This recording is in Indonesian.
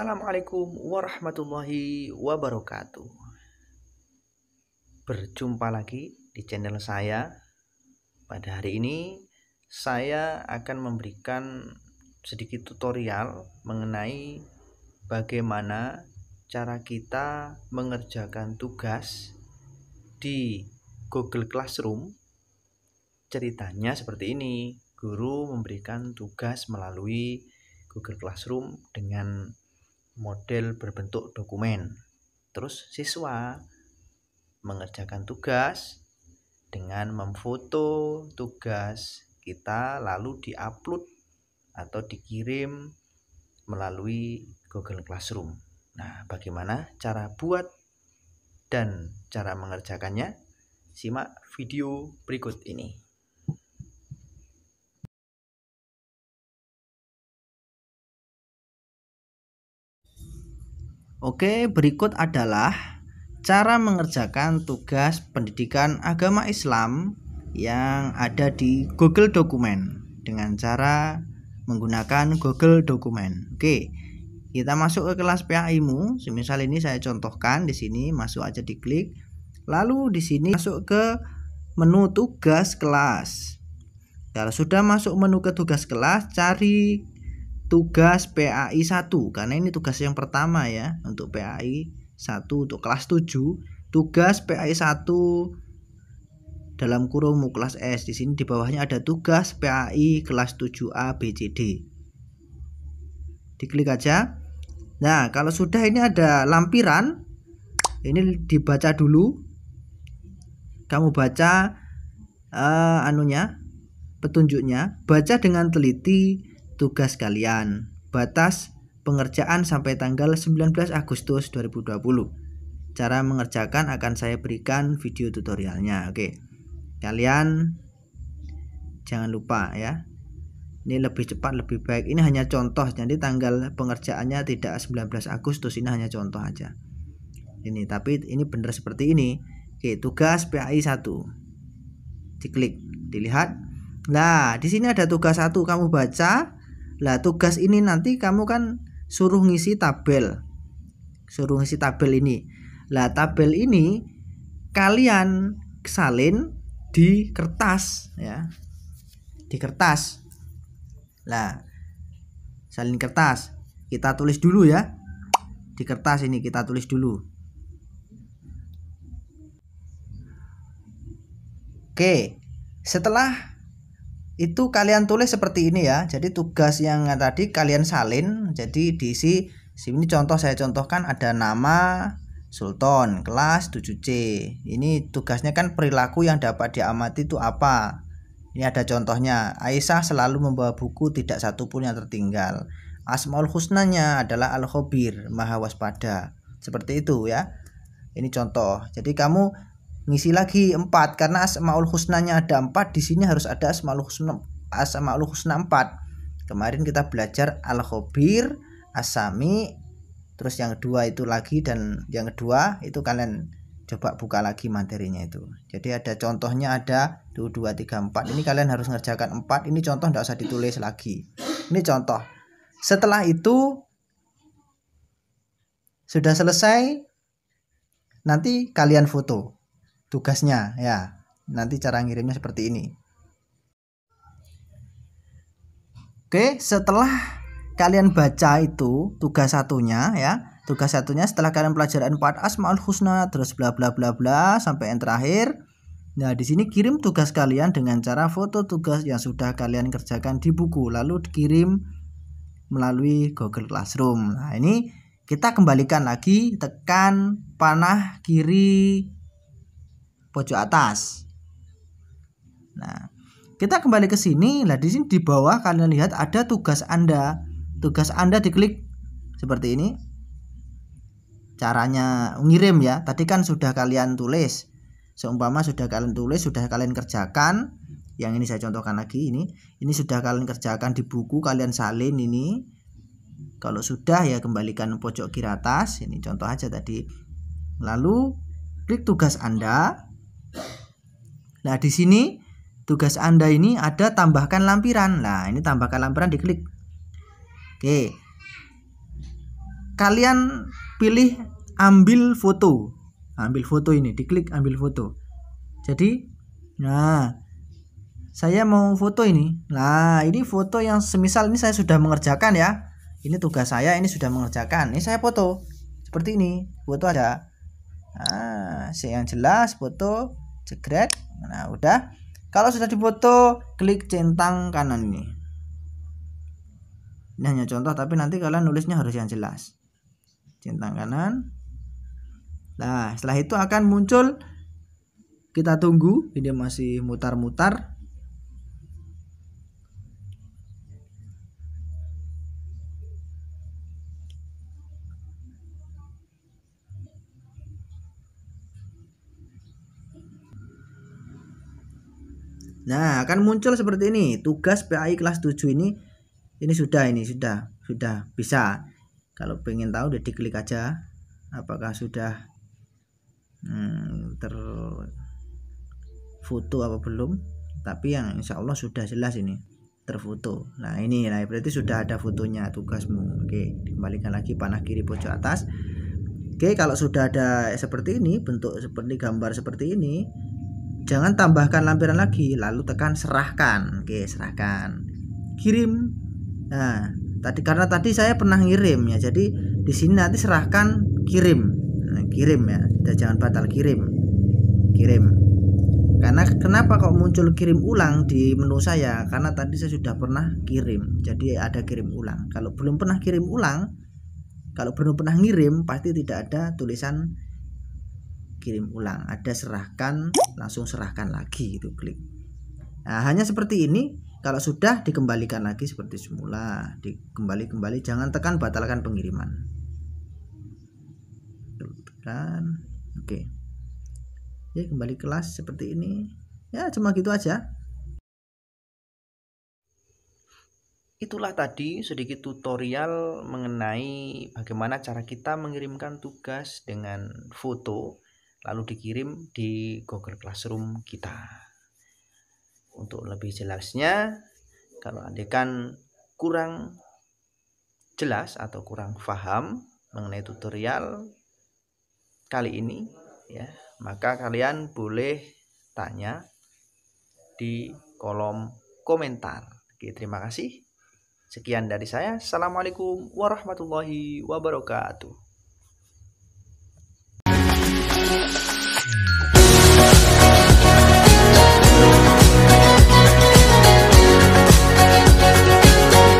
Assalamualaikum warahmatullahi wabarakatuh. Berjumpa lagi di channel saya. Pada hari ini saya akan memberikan sedikit tutorial mengenai bagaimana cara kita mengerjakan tugas di Google Classroom. Ceritanya seperti ini. Guru memberikan tugas melalui Google Classroom dengan model berbentuk dokumen. Terus siswa mengerjakan tugas dengan memfoto tugas kita lalu diupload atau dikirim melalui Google Classroom. Nah, bagaimana cara buat dan cara mengerjakannya? Simak video berikut ini. Oke, berikut adalah cara mengerjakan tugas pendidikan agama Islam yang ada di Google Dokumen dengan cara menggunakan Google Dokumen. Oke, kita masuk ke kelas PAIMU. Semisal ini saya contohkan di sini, masuk aja diklik. Lalu di sini masuk ke menu tugas kelas. Kalau sudah masuk menu ke tugas kelas, cari tugas PAI 1 karena ini tugas yang pertama ya untuk PAI 1 untuk kelas 7 tugas PAI 1 dalam kurung kelas S di sini di bawahnya ada tugas PAI kelas 7A BCD diklik aja nah kalau sudah ini ada lampiran ini dibaca dulu kamu baca uh, anunya petunjuknya baca dengan teliti tugas kalian. Batas pengerjaan sampai tanggal 19 Agustus 2020. Cara mengerjakan akan saya berikan video tutorialnya. Oke. Kalian jangan lupa ya. Ini lebih cepat lebih baik. Ini hanya contoh. Jadi tanggal pengerjaannya tidak 19 Agustus, ini hanya contoh aja. Ini tapi ini benar seperti ini. Oke, tugas PAI 1. Diklik, dilihat. Nah, di sini ada tugas satu kamu baca, lah tugas ini nanti kamu kan suruh ngisi tabel. Suruh ngisi tabel ini. Lah tabel ini kalian salin di kertas ya. Di kertas. Lah salin kertas. Kita tulis dulu ya. Di kertas ini kita tulis dulu. Oke. Setelah itu kalian tulis seperti ini ya. Jadi tugas yang tadi kalian salin, jadi diisi sini contoh saya contohkan ada nama Sultan kelas 7C. Ini tugasnya kan perilaku yang dapat diamati itu apa? Ini ada contohnya. Aisyah selalu membawa buku tidak satu pun yang tertinggal. Asmaul husnanya adalah al-khobir, maha waspada. Seperti itu ya. Ini contoh. Jadi kamu ngisi lagi 4 karena asmaul husnanya ada empat di sini harus ada asmaul husna asmaul husna 4 kemarin kita belajar al khobir asami terus yang kedua itu lagi dan yang kedua itu kalian coba buka lagi materinya itu jadi ada contohnya ada 2, 2, 3, 4 ini kalian harus ngerjakan empat ini contoh tidak usah ditulis lagi ini contoh setelah itu sudah selesai nanti kalian foto tugasnya ya. Nanti cara ngirimnya seperti ini. Oke, setelah kalian baca itu tugas satunya ya. Tugas satunya setelah kalian pelajari 4 Asmaul Husna terus bla bla bla bla sampai yang terakhir. Nah, di sini kirim tugas kalian dengan cara foto tugas yang sudah kalian kerjakan di buku lalu dikirim melalui Google Classroom. Nah, ini kita kembalikan lagi tekan panah kiri pojok atas. Nah, kita kembali ke sini. Nah, di sini di bawah kalian lihat ada tugas Anda. Tugas Anda diklik seperti ini. Caranya ngirim ya. Tadi kan sudah kalian tulis. Seumpama sudah kalian tulis, sudah kalian kerjakan. Yang ini saya contohkan lagi ini. Ini sudah kalian kerjakan di buku, kalian salin ini. Kalau sudah ya kembalikan pojok kiri atas. Ini contoh aja tadi. Lalu klik tugas Anda Nah, di sini tugas Anda ini ada tambahkan lampiran. Nah, ini tambahkan lampiran diklik. Oke. Kalian pilih ambil foto. Ambil foto ini, diklik ambil foto. Jadi, nah saya mau foto ini. Nah, ini foto yang semisal ini saya sudah mengerjakan ya. Ini tugas saya, ini sudah mengerjakan. Ini saya foto. Seperti ini, foto ada. Nah, yang jelas foto jegret nah udah kalau sudah difoto klik centang kanan ini ini hanya contoh tapi nanti kalian nulisnya harus yang jelas centang kanan nah setelah itu akan muncul kita tunggu ini masih mutar-mutar Nah, akan muncul seperti ini. Tugas PAI kelas 7 ini ini sudah ini sudah sudah bisa. Kalau pengen tahu udah diklik aja apakah sudah hmm, terfoto apa belum. Tapi yang insya Allah sudah jelas ini terfoto. Nah, ini nah berarti sudah ada fotonya tugasmu. Oke, dikembalikan lagi panah kiri pojok atas. Oke, kalau sudah ada seperti ini, bentuk seperti gambar seperti ini, Jangan tambahkan lampiran lagi, lalu tekan serahkan. Oke, serahkan. Kirim. Nah, tadi karena tadi saya pernah ngirim ya. Jadi di sini nanti serahkan kirim. Nah, kirim ya. Dan jangan batal kirim. Kirim. Karena kenapa kok muncul kirim ulang di menu saya? Karena tadi saya sudah pernah kirim. Jadi ada kirim ulang. Kalau belum pernah kirim ulang, kalau belum pernah ngirim pasti tidak ada tulisan kirim ulang ada serahkan langsung serahkan lagi itu klik nah, hanya seperti ini kalau sudah dikembalikan lagi seperti semula dikembali-kembali jangan tekan batalkan pengiriman tekan oke ya kembali kelas seperti ini ya cuma gitu aja Itulah tadi sedikit tutorial mengenai bagaimana cara kita mengirimkan tugas dengan foto lalu dikirim di Google Classroom kita. Untuk lebih jelasnya, kalau kan kurang jelas atau kurang paham mengenai tutorial kali ini ya, maka kalian boleh tanya di kolom komentar. Oke, terima kasih. Sekian dari saya. Assalamualaikum warahmatullahi wabarakatuh.